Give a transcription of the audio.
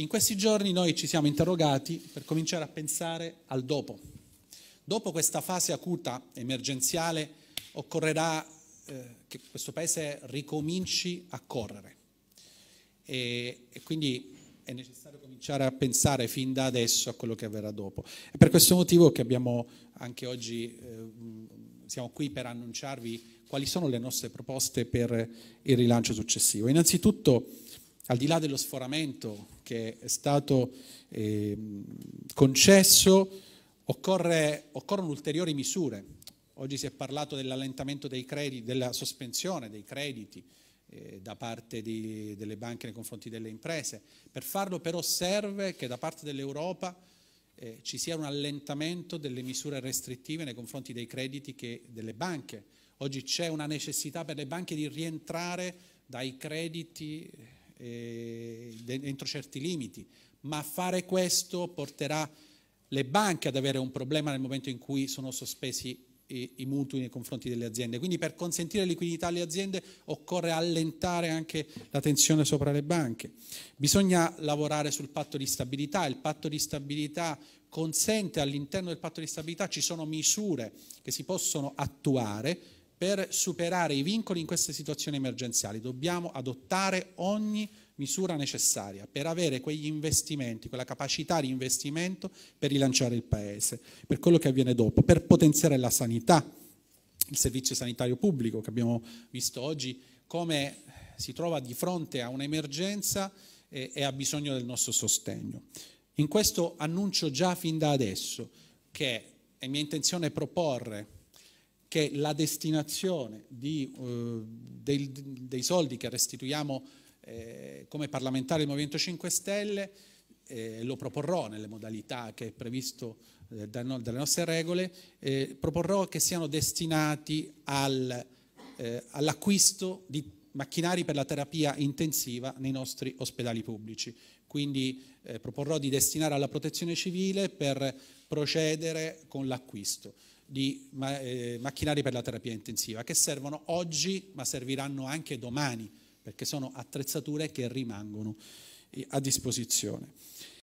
In questi giorni noi ci siamo interrogati per cominciare a pensare al dopo. Dopo questa fase acuta, emergenziale, occorrerà eh, che questo Paese ricominci a correre. E, e, quindi è necessario cominciare a pensare fin da adesso a quello che avverrà dopo. È per questo motivo che abbiamo anche oggi, eh, siamo qui per annunciarvi quali sono le nostre proposte per il rilancio successivo. Innanzitutto al di là dello sforamento che è stato eh, concesso, occorre, occorrono ulteriori misure. Oggi si è parlato dell'allentamento dei crediti, della sospensione dei crediti eh, da parte di, delle banche nei confronti delle imprese. Per farlo però serve che da parte dell'Europa eh, ci sia un allentamento delle misure restrittive nei confronti dei crediti che, delle banche. Oggi c'è una necessità per le banche di rientrare dai crediti eh, eh, dentro certi limiti, ma fare questo porterà le banche ad avere un problema nel momento in cui sono sospesi i, eh, i mutui nei confronti delle aziende. Quindi per consentire liquidità alle aziende occorre allentare anche la tensione sopra le banche. Bisogna lavorare sul patto di stabilità, il patto di stabilità consente all'interno del patto di stabilità ci sono misure che si possono attuare per superare i vincoli in queste situazioni emergenziali. Dobbiamo adottare ogni misura necessaria per avere quegli investimenti, quella capacità di investimento per rilanciare il Paese, per quello che avviene dopo, per potenziare la sanità, il servizio sanitario pubblico che abbiamo visto oggi, come si trova di fronte a un'emergenza e, eh, e ha bisogno del nostro sostegno. In questo annuncio già fin da adesso che è mia intenzione proporre che la destinazione di, eh, dei, dei, soldi che restituiamo eh, come parlamentare del Movimento 5 Stelle, eh, lo proporrò nelle modalità che è previsto eh, no, dalle nostre regole, eh, proporrò che siano destinati al, eh, all'acquisto di macchinari per la terapia intensiva nei nostri ospedali pubblici. Quindi proporrò di destinare alla protezione civile per procedere con l'acquisto di ma- eh, macchinari per la terapia intensiva, che servono oggi ma serviranno anche domani, perché sono attrezzature che rimangono eh, a disposizione.